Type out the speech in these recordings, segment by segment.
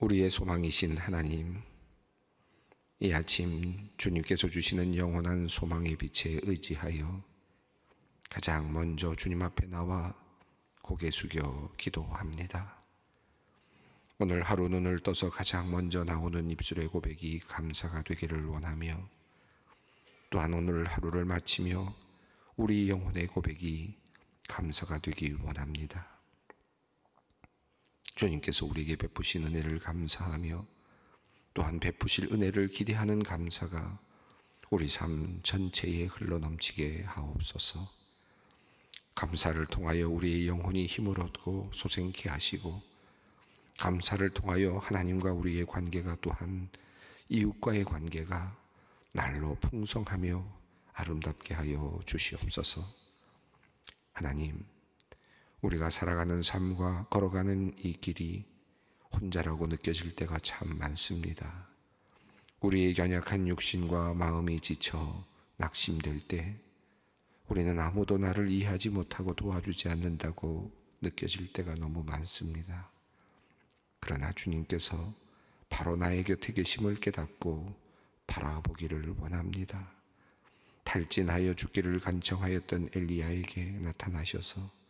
우리의 소망이신 하나님, 이 아침 주님께서 주시는 영원한 소망의 빛에 의지하여 가장 먼저 주님 앞에 나와 고개 숙여 기도합니다. 오늘 하루 눈을 떠서 가장 먼저 나오는 입술의 고백이 감사가 되기를 원하며 또한 오늘 하루를 마치며 우리 영혼의 고백이 감사가 되기 원합니다. 주님께서 우리에게 베푸신 은혜를 감사하며 또한 베푸실 은혜를 기대하는 감사가 우리 삶 전체에 흘러넘치게 하옵소서. 감사를 통하여 우리의 영혼이 힘을 얻고 소생케 하시고 감사를 통하여 하나님과 우리의 관계가 또한 이웃과의 관계가 날로 풍성하며 아름답게 하여 주시옵소서. 하나님 우리가 살아가는 삶과 걸어가는 이 길이 혼자라고 느껴질 때가 참 많습니다. 우리의 연약한 육신과 마음이 지쳐 낙심될 때 우리는 아무도 나를 이해하지 못하고 도와주지 않는다고 느껴질 때가 너무 많습니다. 그러나 주님께서 바로 나의 곁에 계심을 깨닫고 바라보기를 원합니다. 탈진하여 죽기를 간청하였던 엘리야에게 나타나셔서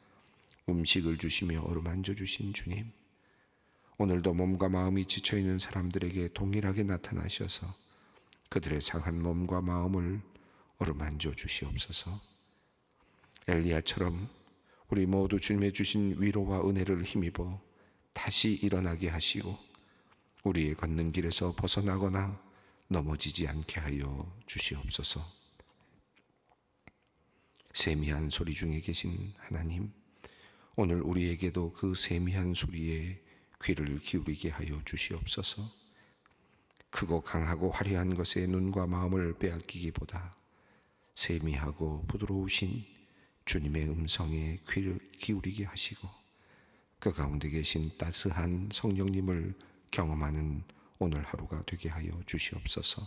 음식을 주시며 어루만져 주신 주님, 오늘도 몸과 마음이 지쳐 있는 사람들에게 동일하게 나타나셔서 그들의 상한 몸과 마음을 어루만져 주시옵소서. 엘리야처럼 우리 모두 주님의 주신 위로와 은혜를 힘입어 다시 일어나게 하시고 우리의 걷는 길에서 벗어나거나 넘어지지 않게 하여 주시옵소서. 세미한 소리 중에 계신 하나님, 오늘 우리에게도 그 세미한 소리에 귀를 기울이게 하여 주시옵소서. 크고 강하고 화려한 것에 눈과 마음을 빼앗기기보다 세미하고 부드러우신 주님의 음성에 귀를 기울이게 하시고 그 가운데 계신 따스한 성령님을 경험하는 오늘 하루가 되게 하여 주시옵소서.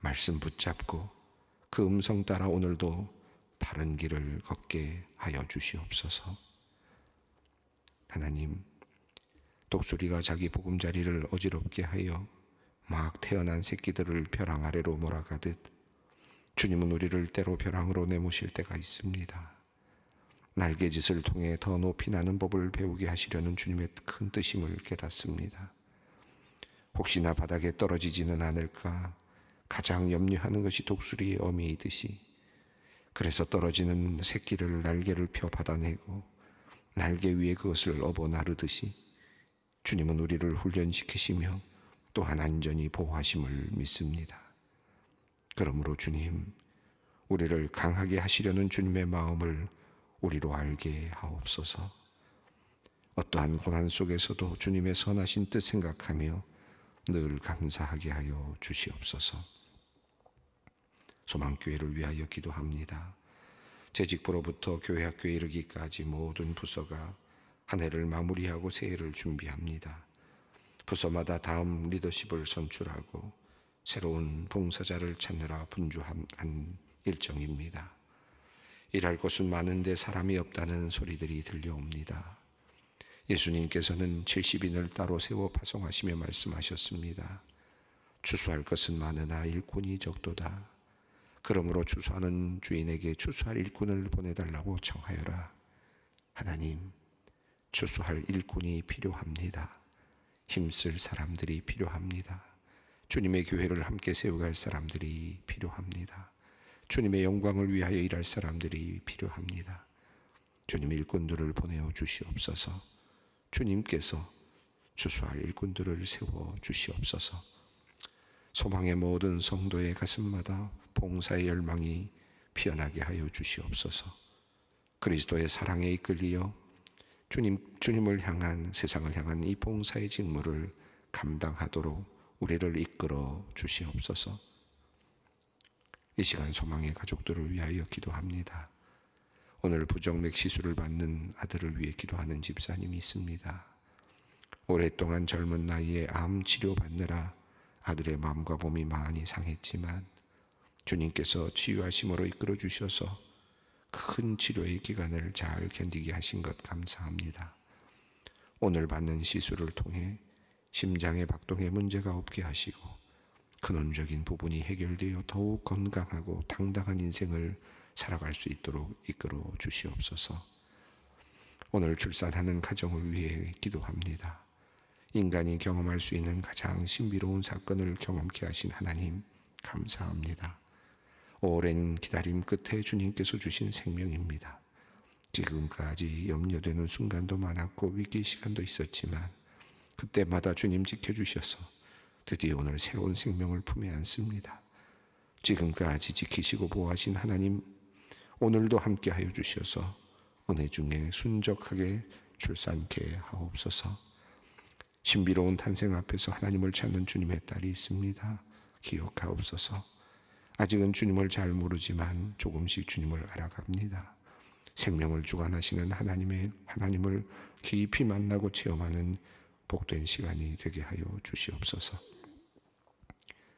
말씀 붙잡고 그 음성 따라 오늘도 바른 길을 걷게 하여 주시옵소서. 하나님, 독수리가 자기 보금자리를 어지럽게 하여 막 태어난 새끼들을 벼랑 아래로 몰아가듯 주님은 우리를 때로 벼랑으로 내모실 때가 있습니다. 날개짓을 통해 더 높이 나는 법을 배우게 하시려는 주님의 큰 뜻임을 깨닫습니다. 혹시나 바닥에 떨어지지는 않을까 가장 염려하는 것이 독수리의 어미이듯이 그래서 떨어지는 새끼를 날개를 펴 받아내고 날개 위에 그것을 업어 나르듯이 주님은 우리를 훈련시키시며 또한 안전히 보호하심을 믿습니다. 그러므로 주님, 우리를 강하게 하시려는 주님의 마음을 우리로 알게 하옵소서. 어떠한 고난 속에서도 주님의 선하신 뜻 생각하며 늘 감사하게 하여 주시옵소서. 소망교회를 위하여 기도합니다. 재직부로부터 교회 학교에 이르기까지 모든 부서가 한 해를 마무리하고 새해를 준비합니다. 부서마다 다음 리더십을 선출하고 새로운 봉사자를 찾느라 분주한 일정입니다. 일할 곳은 많은데 사람이 없다는 소리들이 들려옵니다. 예수님께서는 70인을 따로 세워 파송하시며 말씀하셨습니다. 추수할 것은 많으나 일꾼이 적도다. 그러므로 추수하는 주인에게 추수할 일꾼을 보내달라고 청하여라. 하나님, 추수할 일꾼이 필요합니다. 힘쓸 사람들이 필요합니다. 주님의 교회를 함께 세우갈 사람들이 필요합니다. 주님의 영광을 위하여 일할 사람들이 필요합니다. 주님 일꾼들을 보내어 주시옵소서. 주님께서 주수할 일꾼들을 세워 주시옵소서. 소망의 모든 성도의 가슴마다 봉사의 열망이 피어나게 하여 주시옵소서. 그리스도의 사랑에 이끌리어 주님, 주님을 향한 세상을 향한 이 봉사의 직무를 감당하도록 우리를 이끌어 주시옵소서. 이 시간 소망의 가족들을 위하여 기도합니다. 오늘 부정맥 시술을 받는 아들을 위해 기도하는 집사님이 있습니다. 오랫동안 젊은 나이에 암 치료 받느라 아들의 마음과 몸이 많이 상했지만 주님께서 치유하심으로 이끌어 주셔서 큰 치료의 기간을 잘 견디게 하신 것 감사합니다. 오늘 받는 시술을 통해 심장의 박동에 문제가 없게 하시고 근원적인 부분이 해결되어 더욱 건강하고 당당한 인생을 살아갈 수 있도록 이끌어 주시옵소서. 오늘 출산하는 가정을 위해 기도합니다. 인간이 경험할 수 있는 가장 신비로운 사건을 경험케 하신 하나님, 감사합니다. 오랜 기다림 끝에 주님께서 주신 생명입니다. 지금까지 염려되는 순간도 많았고 위기 시간도 있었지만 그때마다 주님 지켜주셔서 드디어 오늘 새로운 생명을 품에 안습니다. 지금까지 지키시고 보호하신 하나님, 오늘도 함께하여 주셔서 은혜 중에 순적하게 출산케 하옵소서. 신비로운 탄생 앞에서 하나님을 찾는 주님의 딸이 있습니다. 기억하옵소서. 아직은 주님을 잘 모르지만 조금씩 주님을 알아갑니다. 생명을 주관하시는 하나님의 하나님을 깊이 만나고 체험하는 복된 시간이 되게 하여 주시옵소서.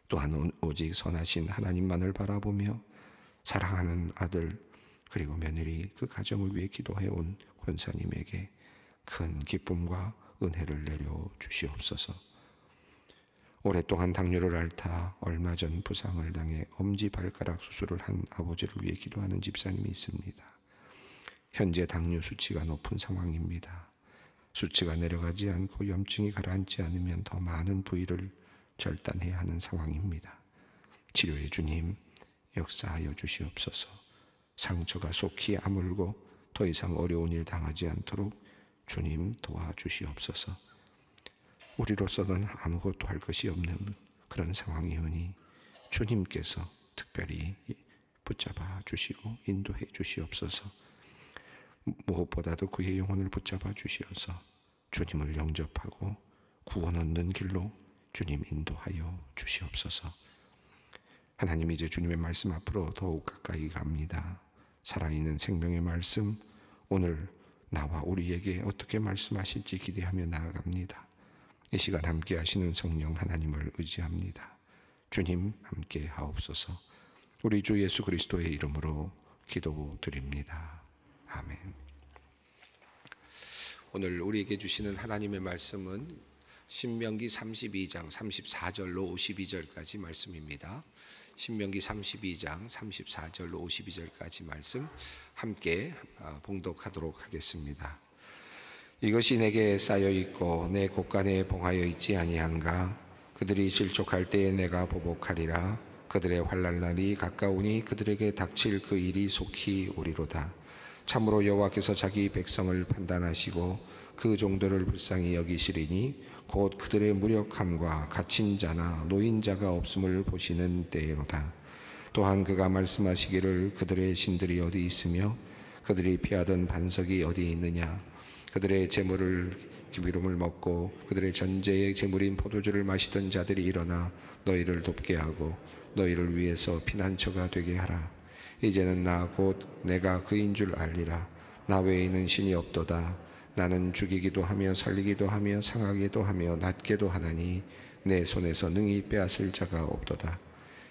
또한 오직 선하신 하나님만을 바라보며 사랑하는 아들 그리고 며느리 그 가정을 위해 기도해 온 권사님에게 큰 기쁨과 은혜를 내려 주시옵소서. 오랫동안 당뇨를 앓다 얼마 전 부상을 당해 엄지 발가락 수술을 한 아버지를 위해 기도하는 집사님이 있습니다. 현재 당뇨 수치가 높은 상황입니다. 수치가 내려가지 않고 염증이 가라앉지 않으면 더 많은 부위를 절단해야 하는 상황입니다. 치료해 주님, 역사하여 주시옵소서. 상처가 속히 아물고 더 이상 어려운 일 당하지 않도록 주님 도와주시옵소서. 우리로서는 아무것도 할 것이 없는 그런 상황이오니 주님께서 특별히 붙잡아 주시고 인도해 주시옵소서. 무엇보다도 그의 영혼을 붙잡아 주시어서 주님을 영접하고 구원 얻는 길로 주님 인도하여 주시옵소서. 하나님 이제 주님의 말씀 앞으로 더욱 가까이 갑니다. 살아있는 생명의 말씀 오늘 나와 우리에게 어떻게 말씀하실지 기대하며 나아갑니다. 이 시간 함께 하시는 성령 하나님을 의지합니다. 주님 함께 하옵소서. 우리 주 예수 그리스도의 이름으로 기도드립니다. 아멘. 오늘 우리에게 주시는 하나님의 말씀은 신명기 32장 34절로 52절까지 말씀입니다. 신명기 32장 34절로 52절까지 말씀 함께 어, 봉독하도록 하겠습니다. 이것이 내게 쌓여 있고 내 곳간에 봉하여 있지 아니한가 그들이 실족할 때에 내가 보복하리라 그들의 환난 날이 가까우니 그들에게 닥칠 그 일이 속히 오리로다 참으로 여호와께서 자기 백성을 판단하시고 그 종들을 불쌍히 여기시리니 곧 그들의 무력함과 갇힌 자나 노인 자가 없음을 보시는 때로다. 또한 그가 말씀하시기를 그들의 신들이 어디 있으며 그들이 피하던 반석이 어디 있느냐 그들의 재물을 기비름을 먹고 그들의 전제의 재물인 포도주를 마시던 자들이 일어나 너희를 돕게 하고 너희를 위해서 피난처가 되게 하라 이제는 나 곧 내가 그인 줄 알리라 나 외에는 신이 없도다 나는 죽이기도 하며 살리기도 하며 상하기도 하며 낫게도 하나니 내 손에서 능히 빼앗을 자가 없도다.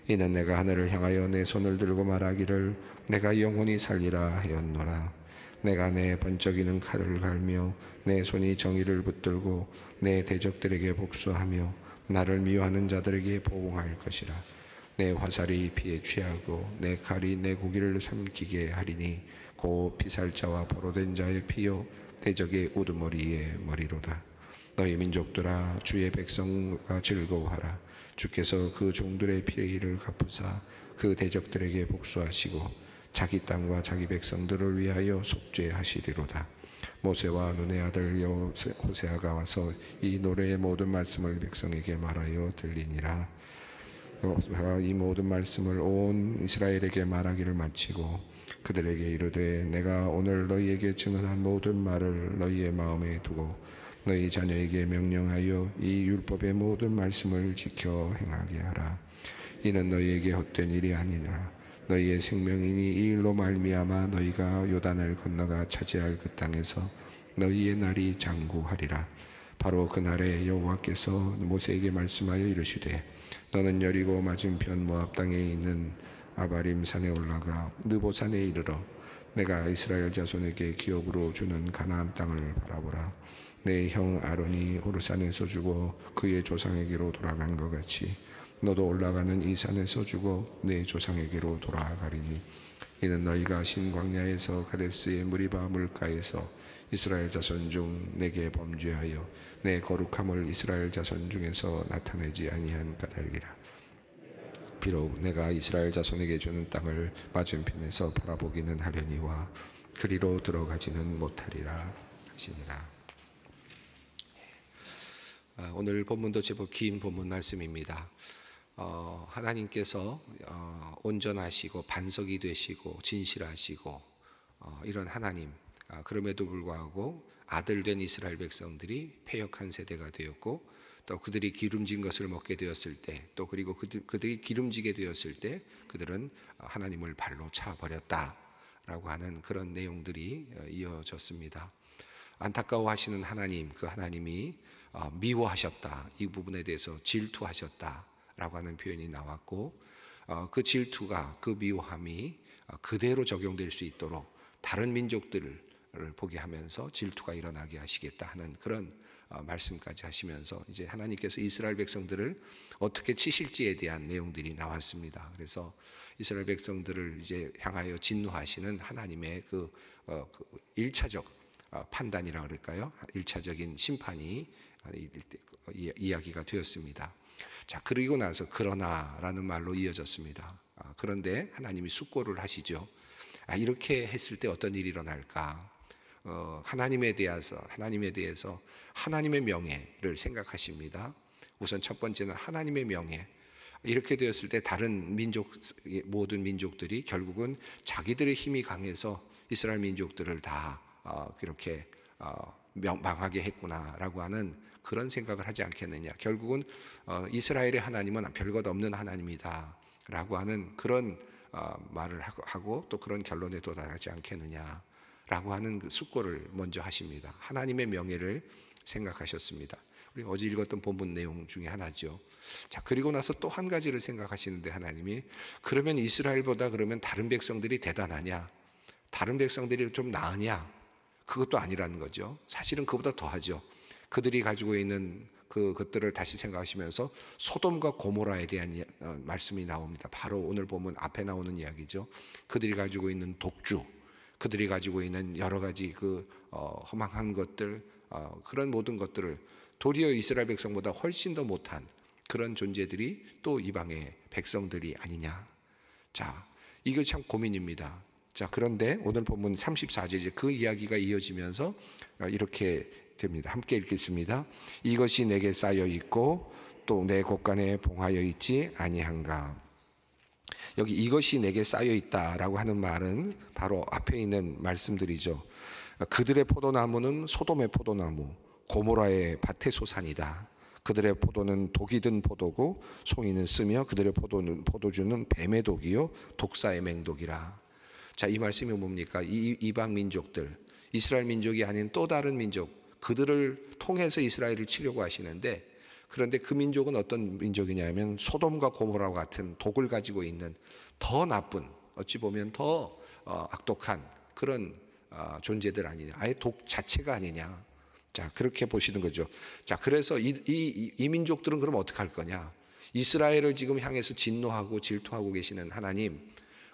이는 내가 하늘을 향하여 내 손을 들고 말하기를 내가 영혼이 살리라 하였노라. 내가 내 번쩍이는 칼을 갈며 내 손이 정의를 붙들고 내 대적들에게 복수하며 나를 미워하는 자들에게 보응할 것이라. 내 화살이 피에 취하고 내 칼이 내 고기를 삼키게 하리니 고 피살자와 포로된 자의 피요 대적의 우두머리의 머리로다. 너희 민족들아 주의 백성 아, 즐거워하라. 주께서 그 종들의 피해를 갚으사 그 대적들에게 복수하시고 자기 땅과 자기 백성들을 위하여 속죄하시리로다. 모세와 눈의 아들 호세아가 와서 이 노래의 모든 말씀을 백성에게 말하여 들리니라. 어, 호세아가 이 모든 말씀을 온 이스라엘에게 말하기를 마치고 그들에게 이르되 내가 오늘 너희에게 증언한 모든 말을 너희의 마음에 두고 너희 자녀에게 명령하여 이 율법의 모든 말씀을 지켜 행하게 하라 이는 너희에게 헛된 일이 아니라 너희의 생명이니 이 일로 말미암아 너희가 요단을 건너가 차지할 그 땅에서 너희의 날이 장구하리라 바로 그 날에 여호와께서 모세에게 말씀하여 이르시되 너는 여리고 맞은편 모압 당에 있는 아바림 산에 올라가 느보산에 이르러 내가 이스라엘 자손에게 기업으로 주는 가나안 땅을 바라보라. 내 형 아론이 호르산에서 주고 그의 조상에게로 돌아간 것 같이 너도 올라가는 이 산에서 주고 내 조상에게로 돌아가리니 이는 너희가 신광야에서 가데스의 무리바 물가에서 이스라엘 자손 중 내게 범죄하여 내 거룩함을 이스라엘 자손 중에서 나타내지 아니한 까닭이라 비록 내가 이스라엘 자손에게 주는 땅을 맞은편에서 바라보기는 하려니와 그리로 들어가지는 못하리라 하시니라. 예. 어, 오늘 본문도 제법 긴 본문 말씀입니다. 어, 하나님께서 어, 온전하시고 반석이 되시고 진실하시고 어, 이런 하나님 아, 그럼에도 불구하고 아들 된 이스라엘 백성들이 폐역한 세대가 되었고 또 그들이 기름진 것을 먹게 되었을 때, 또 그리고 그들, 이 기름지게 되었을 때 그들은 어, 하나님을 발로 차버렸다라고 하는 그런 내용들이 어, 이어졌습니다. 안타까워하시는 하나님, 그 하나님이 어, 미워하셨다. 이 부분에 대해서 질투하셨다라고 하는 표현이 나왔고, 그 질투가 그 미워함이 그대로 적용될 수 있도록 다른 민족들을 보게 하면서 질투가 일어나게 하시겠다 하는 그런 어, 말씀까지 하시면서 이제 하나님께서 이스라엘 백성들을 어떻게 치실지에 대한 내용들이 나왔습니다. 그래서 이스라엘 백성들을 이제 향하여 진노하시는 하나님의 그, 어, 그 1차적 어, 판단이라 그럴까요? 1차적인 심판이 어, 이야기가 되었습니다. 자, 그리고 나서 그러나라는 말로 이어졌습니다. 아, 그런데 하나님이 숙고를 하시죠. 아, 이렇게 했을 때 어떤 일이 일어날까? 어, 하나님에 대해서 하나님에 대해서 하나님의 명예를 생각하십니다. 우선 첫 번째는 하나님의 명예. 이렇게 되었을 때 다른 민족 모든 민족들이 결국은 자기들의 힘이 강해서 이스라엘 민족들을 다 어, 그렇게 어, 명, 망하게 했구나라고 하는 그런 생각을 하지 않겠느냐. 결국은 어, 이스라엘의 하나님은 별것 없는 하나님이다. 라고 하는 그런 어, 말을 하고 또 그런 결론에 도달하지 않겠느냐. 라고 하는 그 숙고를 먼저 하십니다. 하나님의 명예를 생각하셨습니다. 우리 어제 읽었던 본문 내용 중에 하나죠. 자, 그리고 나서 또 한 가지를 생각하시는데 하나님이 그러면 이스라엘보다 그러면 다른 백성들이 대단하냐? 다른 백성들이 좀 나으냐? 그것도 아니라는 거죠. 사실은 그보다 더하죠. 그들이 가지고 있는 그 것들을 다시 생각하시면서 소돔과 고모라에 대한 어, 말씀이 나옵니다. 바로 오늘 보면 앞에 나오는 이야기죠. 그들이 가지고 있는 독주, 그들이 가지고 있는 여러 가지 그 어, 허망한 것들 어, 그런 모든 것들을 도리어 이스라엘 백성보다 훨씬 더 못한 그런 존재들이 또 이방의 백성들이 아니냐. 자, 이거 참 고민입니다. 자, 그런데 오늘 본문 34절 이제 그 이야기가 이어지면서 어, 이렇게 됩니다. 함께 읽겠습니다. 이것이 내게 쌓여 있고 또 내 곳간에 봉하여 있지 아니한가. 여기 이것이 내게 쌓여 있다라고 하는 말은 바로 앞에 있는 말씀들이죠. 그들의 포도나무는 소돔의 포도나무, 고모라의 밭의 소산이다. 그들의 포도는 독이 든 포도고 송이는 쓰며 그들의 포도는 포도주는 뱀의 독이요 독사의 맹독이라. 자, 이 말씀이 뭡니까? 이 이방 민족들, 이스라엘 민족이 아닌 또 다른 민족, 그들을 통해서 이스라엘을 치려고 하시는데 그런데 그 민족은 어떤 민족이냐면 소돔과 고모라와 같은 독을 가지고 있는 더 나쁜 어찌 보면 더 어, 악독한 그런 어, 존재들 아니냐. 아예 독 자체가 아니냐. 자, 그렇게 보시는 거죠. 자, 그래서 이, 이, 이 민족들은 그럼 어떻게 할 거냐. 이스라엘을 지금 향해서 진노하고 질투하고 계시는 하나님.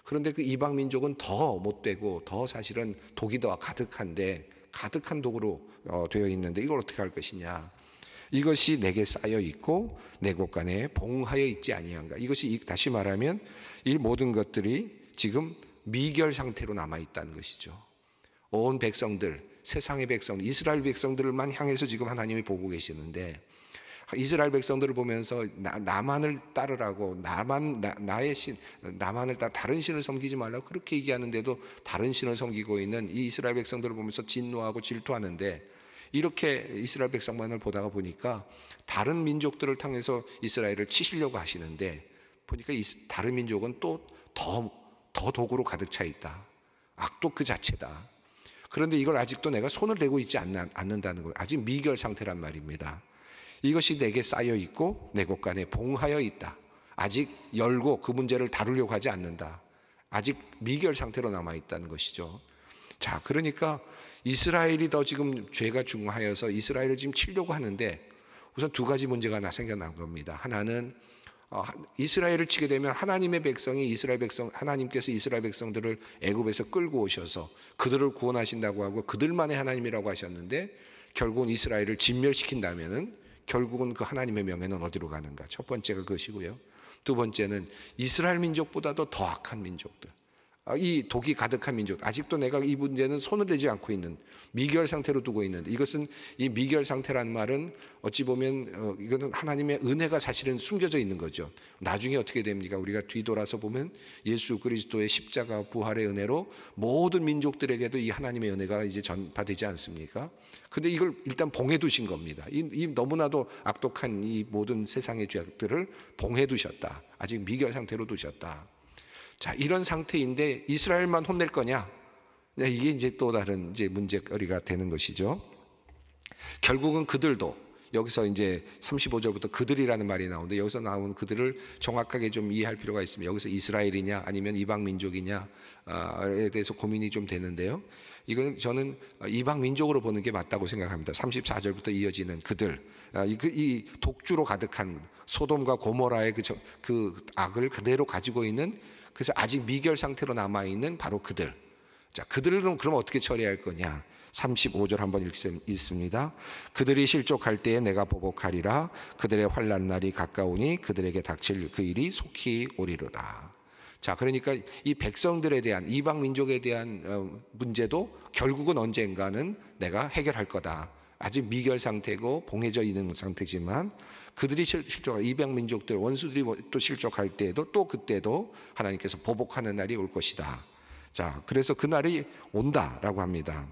그런데 그 이방 민족은 더 못되고 더 사실은 독이 더 가득한데 가득한 독으로 어, 되어 있는데 이걸 어떻게 할 것이냐. 이것이 내게 쌓여 있고 내 곳간에 봉하여 있지 아니한가. 이것이 다시 말하면 이 모든 것들이 지금 미결 상태로 남아 있다는 것이죠. 온 백성들, 세상의 백성, 이스라엘 백성들만 향해서 지금 하나님이 보고 계시는데 이스라엘 백성들을 보면서 나, 나만을 따르라고 나만 나, 의 신, 나만을 따 다른 신을 섬기지 말라고 그렇게 얘기하는데도 다른 신을 섬기고 있는 이 이스라엘 백성들을 보면서 진노하고 질투하는데 이렇게 이스라엘 백성만을 보다가 보니까 다른 민족들을 통해서 이스라엘을 치시려고 하시는데 보니까 다른 민족은 또 더 더독으로 가득 차 있다. 악도 그 자체다. 그런데 이걸 아직도 내가 손을 대고 있지 않는 않는다는 거예요. 아직 미결 상태란 말입니다. 이것이 내게 쌓여 있고 내 곳간에 봉하여 있다. 아직 열고 그 문제를 다루려고 하지 않는다. 아직 미결 상태로 남아 있다는 것이죠. 자, 그러니까 이스라엘이 더 지금 죄가 중하여서 이스라엘을 지금 치려고 하는데 우선 두 가지 문제가 나 생겨난 겁니다. 하나는 어, 이스라엘을 치게 되면 하나님의 백성이 이스라엘 백성 하나님께서 이스라엘 백성들을 애굽에서 끌고 오셔서 그들을 구원하신다고 하고 그들만의 하나님이라고 하셨는데 결국은 이스라엘을 진멸시킨다면은 결국은 그 하나님의 명예는 어디로 가는가? 첫 번째가 그것이고요. 두 번째는 이스라엘 민족보다도 더 악한 민족들. 아, 이 독이 가득한 민족, 아직도 내가 이 문제는 손을 대지 않고 있는 미결 상태로 두고 있는 이것은 이 미결 상태라는 말은 어찌 보면 어, 이거는 하나님의 은혜가 사실은 숨겨져 있는 거죠. 나중에 어떻게 됩니까? 우리가 뒤돌아서 보면 예수 그리스도의 십자가 부활의 은혜로 모든 민족들에게도 이 하나님의 은혜가 이제 전파되지 않습니까? 근데 이걸 일단 봉해 두신 겁니다. 이, 이 너무나도 악독한 이 모든 세상의 죄악들을 봉해 두셨다. 아직 미결 상태로 두셨다. 자, 이런 상태인데 이스라엘만 혼낼 거냐? 네, 이게 이제 또 다른 이제 문제거리가 되는 것이죠. 결국은 그들도 여기서 이제 35절부터 그들이라는 말이 나오는데 여기서 나온 그들을 정확하게 좀 이해할 필요가 있습니다. 여기서 이스라엘이냐 아니면 이방 민족이냐에 대해서 고민이 좀 되는데요. 이건 저는 아, 이방 민족으로 보는 게 맞다고 생각합니다. 34절부터 이어지는 그들, 아, 그, 이 독주로 가득한 소돔과 고모라의 그, 그 악을 그대로 가지고 있는 그래서 아직 미결 상태로 남아 있는 바로 그들. 자, 그들은 그럼 어떻게 처리할 거냐? 35절 한번 읽습니다. 그들이 실족할 때에 내가 보복하리라. 그들의 환란 날이 가까우니 그들에게 닥칠 그 일이 속히 오리로다. 자, 그러니까 이 백성들에 대한 이방 민족에 대한 어, 문제도 결국은 언젠가는 내가 해결할 거다. 아직 미결 상태고 봉해져 있는 상태지만 그들이 실족할 이방 민족들 원수들이 뭐 또 실족할 때에도 또 그때도 하나님께서 보복하는 날이 올 것이다. 자, 그래서 그 날이 온다라고 합니다.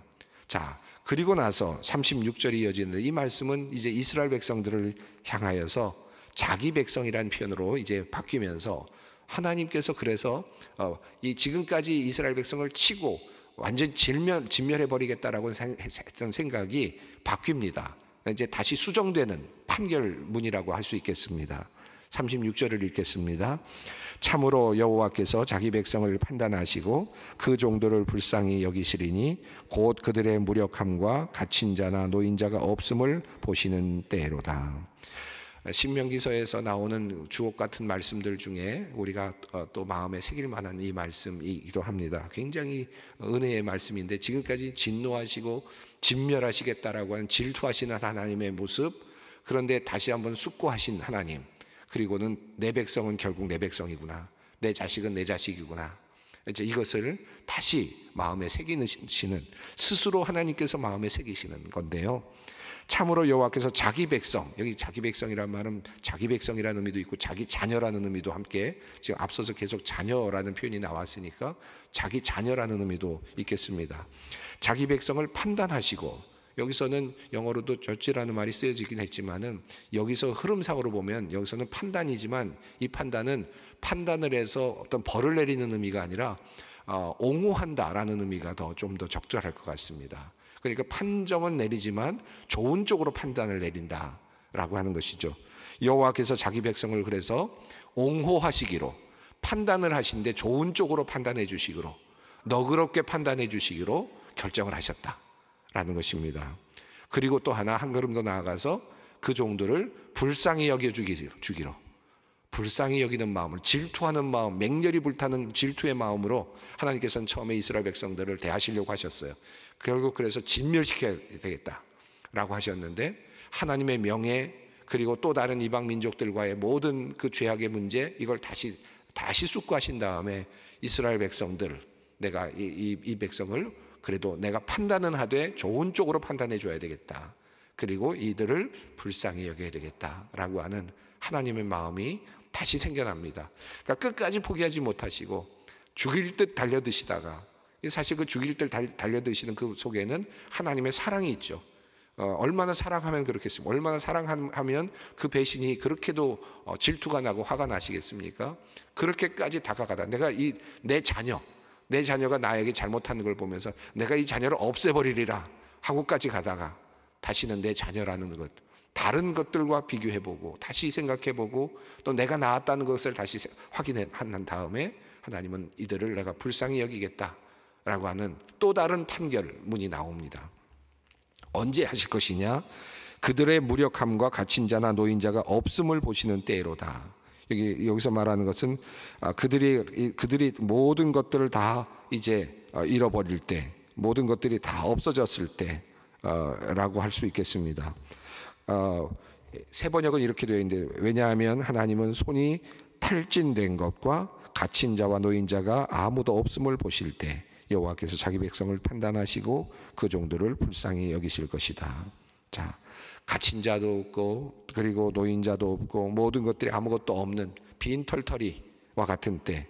자, 그리고 나서 36절이 이어지는데 이 말씀은 이제 이스라엘 백성들을 향하여서 자기 백성이라는 표현으로 이제 바뀌면서 하나님께서 그래서 어, 이 지금까지 이스라엘 백성을 치고 완전 질면 진멸해 버리겠다라고 했던 생각이 바뀝니다. 이제 다시 수정되는 판결문이라고 할 수 있겠습니다. 36절을 읽겠습니다. 참으로 여호와께서 자기 백성을 판단하시고 그 정도를 불쌍히 여기시리니 곧 그들의 무력함과 갇힌 자나 노인자가 없음을 보시는 때로다. 신명기서에서 나오는 주옥 같은 말씀들 중에 우리가 어, 또 마음에 새길 만한 이 말씀이기도 합니다. 굉장히 은혜의 말씀인데 지금까지 진노하시고 진멸하시겠다라고 한 질투하시는 하나님의 모습 그런데 다시 한번 숙고하신 하나님 그리고는 내 백성은 결국 내 백성이구나 내 자식은 내 자식이구나 이제 이것을 다시 마음에 새기시는 스스로 하나님께서 마음에 새기시는 건데요. 참으로 여호와께서 자기 백성 여기 자기 백성이라는 말은 자기 백성이라는 의미도 있고 자기 자녀라는 의미도 함께 지금 앞서서 계속 자녀라는 표현이 나왔으니까 자기 자녀라는 의미도 있겠습니다. 자기 백성을 판단하시고 여기서는 영어로도 저지라는 말이 쓰여지긴 했지만은 여기서 흐름상으로 보면 여기서는 판단이지만 이 판단은 판단을 해서 어떤 벌을 내리는 의미가 아니라 어, 옹호한다라는 의미가 더 좀 더 적절할 것 같습니다. 그러니까 판정은 내리지만 좋은 쪽으로 판단을 내린다라고 하는 것이죠. 여호와께서 자기 백성을 그래서 옹호하시기로 판단을 하신데 좋은 쪽으로 판단해 주시기로 너그럽게 판단해 주시기로 결정을 하셨다라는 것입니다. 그리고 또 하나 한 걸음 더 나아가서 그 종들을 불쌍히 여겨 주기로 불쌍히 여기는 마음을 질투하는 마음, 맹렬히 불타는 질투의 마음으로 하나님께서는 처음에 이스라엘 백성들을 대하시려고 하셨어요. 결국 그래서 진멸시켜야 되겠다라고 하셨는데 하나님의 명예 그리고 또 다른 이방 민족들과의 모든 그 죄악의 문제 이걸 다시 다시 숙고하신 다음에 이스라엘 백성들 내가 이, 이, 이 백성을 그래도 내가 판단은 하되 좋은 쪽으로 판단해 줘야 되겠다. 그리고 이들을 불쌍히 여겨야 되겠다라고 하는 하나님의 마음이 다시 생겨납니다. 그러니까 끝까지 포기하지 못하시고 죽일 듯 달려드시다가 사실 그 죽일 듯 달려드시는 그 속에는 하나님의 사랑이 있죠. 어, 얼마나 사랑하면 그렇겠습니까? 얼마나 사랑하면 그 배신이 그렇게도 어, 질투가 나고 화가 나시겠습니까? 그렇게까지 다가가다. 내가 이 내 자녀, 내 자녀가 나에게 잘못하는 걸 보면서 내가 이 자녀를 없애버리리라 하고까지 가다가 다시는 내 자녀라는 것, 다른 것들과 비교해보고 다시 생각해보고 또 내가 나았다는 것을 다시 확인한 다음에 하나님은 이들을 내가 불쌍히 여기겠다라고 하는 또 다른 판결문이 나옵니다. 언제 하실 것이냐? 그들의 무력함과 갇힌 자나 노인자가 없음을 보시는 때로다. 여기 여기서 말하는 것은 아, 그들이 그들이 모든 것들을 다 이제 어, 잃어버릴 때, 모든 것들이 다 없어졌을 때라고 어, 할수 있겠습니다. 어, 세 번역은 이렇게 되어 있는데 왜냐하면 하나님은 손이 탈진된 것과 갇힌 자와 노인 자가 아무도 없음을 보실 때 여호와께서 자기 백성을 판단하시고 그 정도를 불쌍히 여기실 것이다. 자, 갇힌 자도 없고 그리고 노인자도 없고 모든 것들이 아무것도 없는 빈 털털이와 같은 때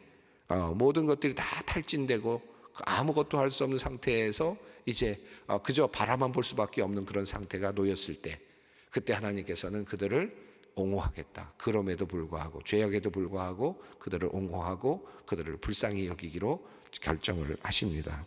어, 모든 것들이 다 탈진되고 그 아무것도 할 수 없는 상태에서 이제 어, 그저 바라만 볼 수밖에 없는 그런 상태가 놓였을 때 그때 하나님께서는 그들을 옹호하겠다. 그럼에도 불구하고 죄악에도 불구하고 그들을 옹호하고 그들을 불쌍히 여기기로 결정을 하십니다.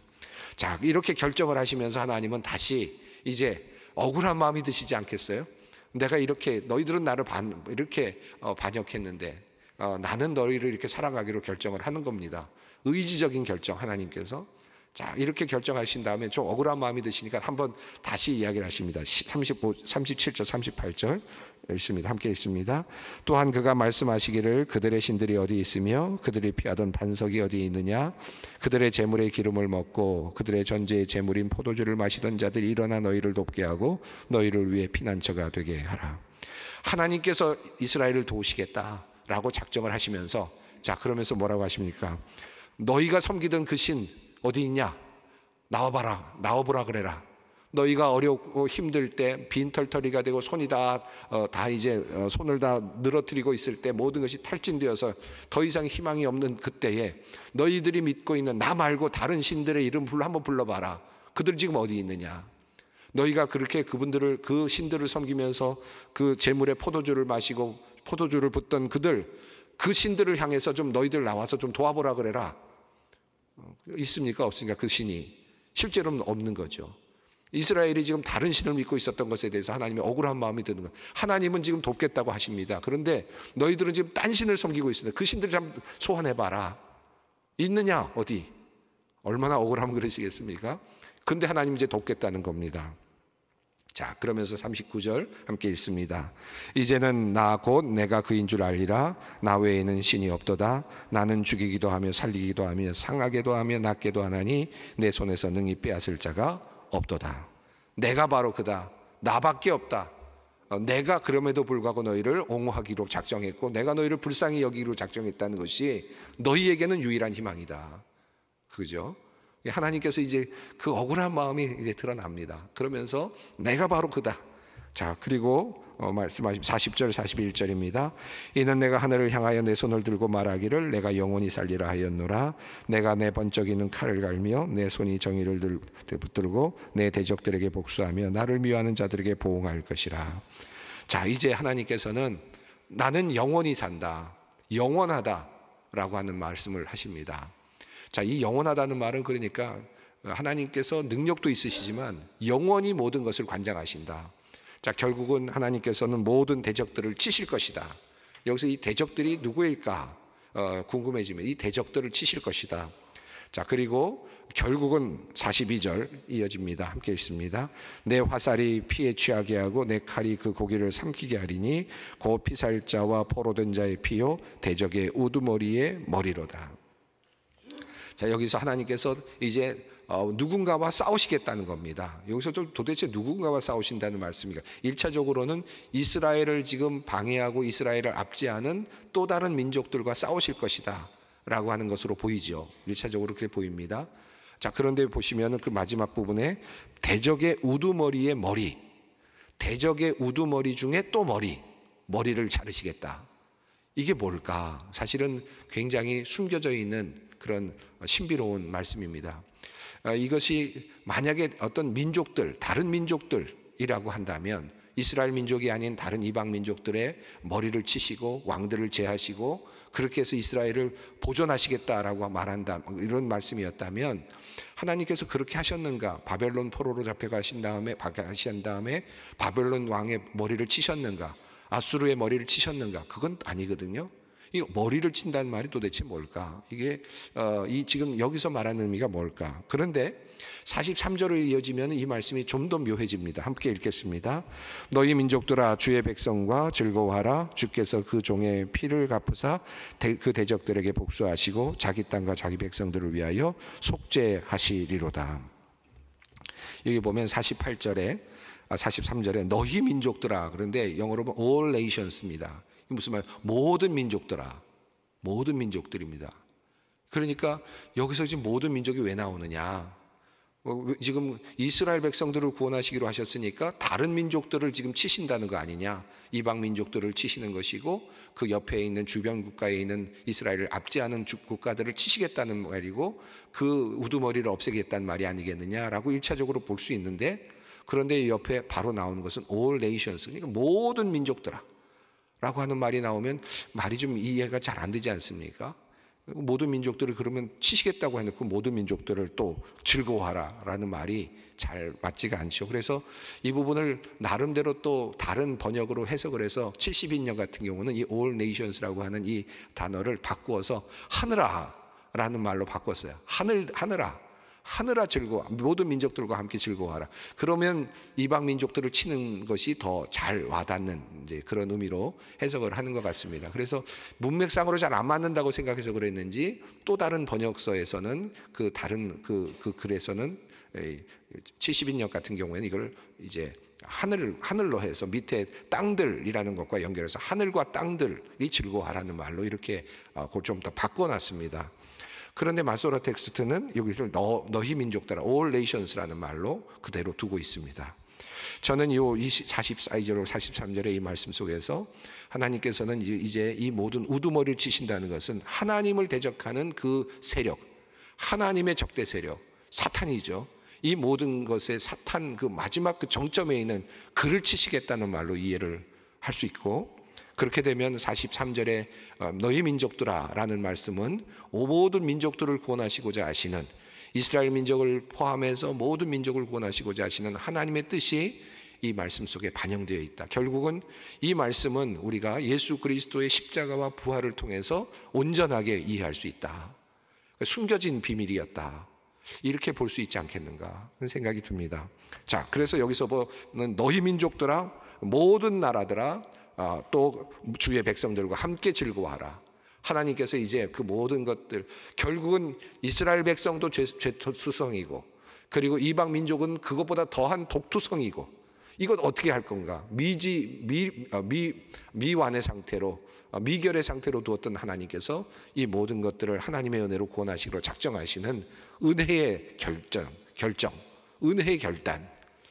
자, 이렇게 결정을 하시면서 하나님은 다시 이제 억울한 마음이 드시지 않겠어요? 내가 이렇게 너희들은 나를 반, 이렇게 어, 반역했는데 어, 나는 너희를 이렇게 사랑하기로 결정을 하는 겁니다. 의지적인 결정 하나님께서 자, 이렇게 결정하신 다음에 좀 억울한 마음이 드시니까 한번 다시 이야기를 하십니다. 35, 37절, 38절 읽습니다. 함께 읽습니다. 또한 그가 말씀하시기를 그들의 신들이 어디 있으며 그들이 피하던 반석이 어디 있느냐 그들의 재물의 기름을 먹고 그들의 전제의 재물인 포도주를 마시던 자들이 일어나 너희를 돕게 하고 너희를 위해 피난처가 되게 하라. 하나님께서 이스라엘을 도우시겠다라고 작정을 하시면서 자, 그러면서 뭐라고 하십니까? 너희가 섬기던 그 신, 어디 있냐? 나와봐라. 나와보라 그래라. 너희가 어렵고 힘들 때 빈털터리가 되고 손이 다, 어, 다 이제 어, 손을 다 늘어뜨리고 있을 때 모든 것이 탈진되어서 더 이상 희망이 없는 그때에 너희들이 믿고 있는 나 말고 다른 신들의 이름 불러 한번 불러봐라. 그들 지금 어디 있느냐? 너희가 그렇게 그분들을 그 신들을 섬기면서 그 재물의 포도주를 마시고 포도주를 붓던 그들 그 신들을 향해서 좀 너희들 나와서 좀 도와보라 그래라. 어, 있습니까? 없습니까그 신이. 실제로는 없는 거죠. 이스라엘이 지금 다른 신을 믿고 있었던 것에 대해서 하나님의 억울한 마음이 드는 거 하나님은 지금 돕겠다고 하십니다. 그런데 너희들은 지금 딴 신을 섬기고 있습니다. 그 신들 좀 소환해봐라. 있느냐? 어디? 얼마나 억울하면 그러시겠습니까? 근데 하나님 이제 돕겠다는 겁니다. 자, 그러면서 39절 함께 읽습니다. 이제는 나 곧 내가 그인 줄 알리라. 나 외에는 신이 없도다. 나는 죽이기도 하며 살리기도 하며 상하게도 하며 낫게도 하나니 내 손에서 능히 빼앗을 자가 없도다. 내가 바로 그다. 나밖에 없다. 어, 내가 그럼에도 불구하고 너희를 옹호하기로 작정했고 내가 너희를 불쌍히 여기기로 작정했다는 것이 너희에게는 유일한 희망이다. 그죠? 예, 하나님께서 이제 그 억울한 마음이 이제 드러납니다. 그러면서 내가 바로 그다. 자, 그리고 어, 말씀하신 40절 41절입니다. 이는 내가 하늘을 향하여 내 손을 들고 말하기를 내가 영원히 살리라 하였노라. 내가 내 번쩍이는 칼을 갈며 내 손이 정의를 들, 붙들고 내 대적들에게 복수하며 나를 미워하는 자들에게 보응할 것이라. 자, 이제 하나님께서는 나는 영원히 산다. 영원하다라고 하는 말씀을 하십니다. 자, 이 영원하다는 말은 그러니까 하나님께서 능력도 있으시지만 영원히 모든 것을 관장하신다. 자, 결국은 하나님께서는 모든 대적들을 치실 것이다. 여기서 이 대적들이 누구일까? 어, 궁금해지면 이 대적들을 치실 것이다. 자, 그리고 결국은 42절 이어집니다. 함께 읽습니다. 내 화살이 피에 취하게 하고 내 칼이 그 고기를 삼키게 하리니 고 피살자와 포로된 자의 피요 대적의 우두머리의 머리로다. 자, 여기서 하나님께서 이제 어, 누군가와 싸우시겠다는 겁니다. 여기서 좀 도대체 누군가와 싸우신다는 말씀이니까 1차적으로는 이스라엘을 지금 방해하고 이스라엘을 압제하는 또 다른 민족들과 싸우실 것이다. 라고 하는 것으로 보이죠. 1차적으로 그렇게 보입니다. 자, 그런데 보시면 그 마지막 부분에 대적의 우두머리의 머리, 대적의 우두머리 중에 또 머리, 머리를 자르시겠다. 이게 뭘까? 사실은 굉장히 숨겨져 있는 그런 신비로운 말씀입니다. 아, 이것이 만약에 어떤 민족들, 다른 민족들이라고 한다면 이스라엘 민족이 아닌 다른 이방 민족들의 머리를 치시고 왕들을 제하시고 그렇게 해서 이스라엘을 보존하시겠다라고 말한다 뭐 이런 말씀이었다면 하나님께서 그렇게 하셨는가 바벨론 포로로 잡혀가신 다음에 가신 다음에 바벨론 왕의 머리를 치셨는가 아수르의 머리를 치셨는가 그건 아니거든요. 이 머리를 친다는 말이 도대체 뭘까? 이게 어, 이 지금 여기서 말하는 의미가 뭘까? 그런데 43절을 이어지면 이 말씀이 좀 더 묘해집니다. 함께 읽겠습니다. 너희 민족들아 주의 백성과 즐거워하라 주께서 그 종의 피를 갚으사 대, 그 대적들에게 복수하시고 자기 땅과 자기 백성들을 위하여 속죄하시리로다. 여기 보면 48절에 43절에 아, 너희 민족들아 그런데 영어로 보면 all nations입니다. 무슨 말? 이야 모든 민족들아. 모든 민족들입니다. 그러니까 여기서 지금 모든 민족이 왜 나오느냐? 어, 지금 이스라엘 백성들을 구원하시기로 하셨으니까 다른 민족들을 지금 치신다는 거 아니냐? 이방 민족들을 치시는 것이고 그 옆에 있는 주변 국가에 있는 이스라엘을 압제하는 국가들을 치시겠다는 말이고 그 우두머리를 없애겠다는 말이 아니겠느냐라고 일차적으로 볼 수 있는데 그런데 옆에 바로 나오는 것은 all nations 그러니까 모든 민족들아 라고 하는 말이 나오면 말이 좀 이해가 잘 안 되지 않습니까? 모든 민족들을 그러면 치시겠다고 해놓고 모든 민족들을 또 즐거워하라 라는 말이 잘 맞지가 않죠. 그래서 이 부분을 나름대로 또 다른 번역으로 해석을 해서 70인년 같은 경우는 이 all nations라고 하는 이 단어를 바꾸어서 하느라 라는 말로 바꿨어요. 하늘, 하늘아. 하늘아 즐거워 모든 민족들과 함께 즐거워하라. 그러면 이방 민족들을 치는 것이 더 잘 와닿는 이제 그런 의미로 해석을 하는 것 같습니다. 그래서 문맥상으로 잘 안 맞는다고 생각해서 그랬는지 또 다른 번역서에서는 그 다른 그, 그 글에서는 70인역 같은 경우에는 이걸 이제 하늘 하늘로 해서 밑에 땅들이라는 것과 연결해서 하늘과 땅들이 즐거워하라는 말로 이렇게 어, 좀더 바꿔놨습니다. 그런데 마소라 텍스트는 여기를 너, 너희 민족들아 all nations라는 말로 그대로 두고 있습니다. 저는 이 44절로 43절의 이 말씀 속에서 하나님께서는 이제 이 모든 우두머리를 치신다는 것은 하나님을 대적하는 그 세력, 하나님의 적대 세력, 사탄이죠. 이 모든 것의 사탄 그 마지막 그 정점에 있는 그를 치시겠다는 말로 이해를 할 수 있고 그렇게 되면 43절에 어, 너희 민족들아라는 말씀은 모든 민족들을 구원하시고자 하시는 이스라엘 민족을 포함해서 모든 민족을 구원하시고자 하시는 하나님의 뜻이 이 말씀 속에 반영되어 있다. 결국은 이 말씀은 우리가 예수 그리스도의 십자가와 부활을 통해서 온전하게 이해할 수 있다. 그러니까 숨겨진 비밀이었다. 이렇게 볼 수 있지 않겠는가 하는 생각이 듭니다. 자, 그래서 여기서 보는 너희 민족들아 모든 나라들아 어, 또 주의 백성들과 함께 즐거워하라. 하나님께서 이제 그 모든 것들 결국은 이스라엘 백성도 죄, 투성이고 그리고 이방 민족은 그것보다 더한 독투성이고 이건 어떻게 할 건가? 미지 미, 어, 미 미완의 상태로 어, 미결의 상태로 두었던 하나님께서 이 모든 것들을 하나님의 은혜로 구원하시기로 작정하시는 은혜의 결정 결정 은혜의 결단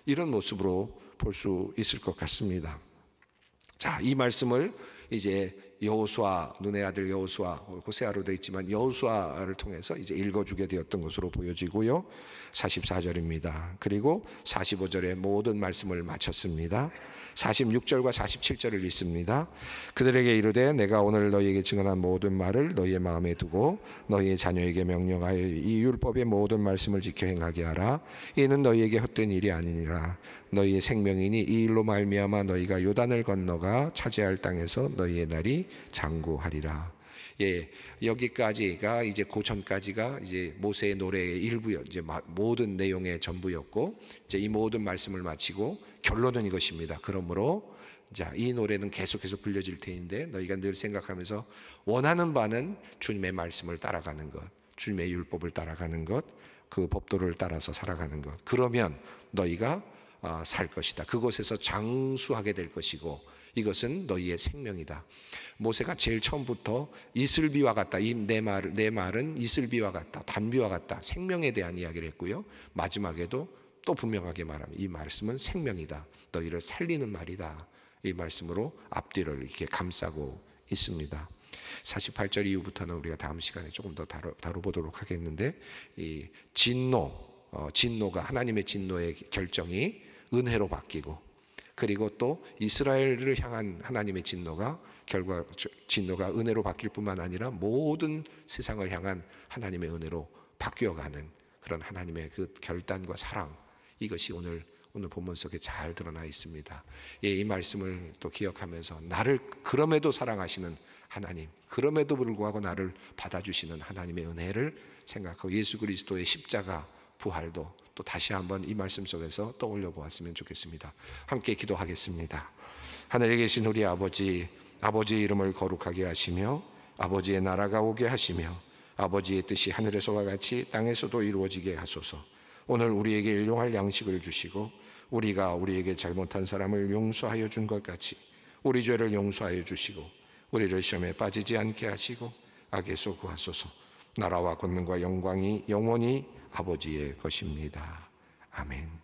이런 모습으로 볼 수 있을 것 같습니다. 자, 이 말씀을 이제 여호수아 눈의 아들 여호수아 호세아로 되어 있지만 여호수아를 통해서 이제 읽어주게 되었던 것으로 보여지고요. 44절입니다. 그리고 45절에 모든 말씀을 마쳤습니다. 46절과 47절을 읽습니다. 그들에게 이르되 내가 오늘 너희에게 증언한 모든 말을 너희의 마음에 두고 너희의 자녀에게 명령하여 이 율법의 모든 말씀을 지켜 행하게 하라. 이는 너희에게 헛된 일이 아니니라. 너희의 생명이니 이 일로 말미암아 너희가 요단을 건너가 차지할 땅에서 너희의 날이 장구하리라. 예, 여기까지가 이제 고천까지가 이제 모세의 노래의 일부였, 이제 모든 내용의 전부였고, 이제 이 모든 말씀을 마치고 결론은 이것입니다. 그러므로 자, 이 노래는 계속해서 불려질 테인데 너희가 늘 생각하면서 원하는 바는 주님의 말씀을 따라가는 것, 주님의 율법을 따라가는 것, 그 법도를 따라서 살아가는 것. 그러면 너희가 어, 살 것이다. 그곳에서 장수하게 될 것이고 이것은 너희의 생명이다. 모세가 제일 처음부터 이슬비와 같다. 내 말, 내 말은 이슬비와 같다. 단비와 같다. 생명에 대한 이야기를 했고요. 마지막에도 또 분명하게 말합니다이 말씀은 생명이다. 너희를 살리는 말이다. 이 말씀으로 앞뒤를 이렇게 감싸고 있습니다. 48절 이후부터는 우리가 다음 시간에 조금 더 다루, 다뤄보도록 하겠는데 이 진노, 어, 진노가 하나님의 진노의 결정이 은혜로 바뀌고 그리고 또 이스라엘을 향한 하나님의 진노가 결과 진노가 은혜로 바뀔 뿐만 아니라 모든 세상을 향한 하나님의 은혜로 바뀌어 가는 그런 하나님의 그 결단과 사랑 이것이 오늘 오늘 본문 속에 잘 드러나 있습니다. 예, 이 말씀을 또 기억하면서 나를 그럼에도 사랑하시는 하나님, 그럼에도 불구하고 나를 받아주시는 하나님의 은혜를 생각하고 예수 그리스도의 십자가 부활도 또 다시 한번 이 말씀 속에서 떠올려 보았으면 좋겠습니다. 함께 기도하겠습니다. 하늘에 계신 우리 아버지, 아버지의 이름을 거룩하게 하시며 아버지의 나라가 오게 하시며 아버지의 뜻이 하늘에서와 같이 땅에서도 이루어지게 하소서. 오늘 우리에게 일용할 양식을 주시고 우리가 우리에게 잘못한 사람을 용서하여 준 것 같이 우리 죄를 용서하여 주시고 우리를 시험에 빠지지 않게 하시고 악에서 구하소서. 나라와 권능과 영광이 영원히 아버지의 것입니다. 아멘.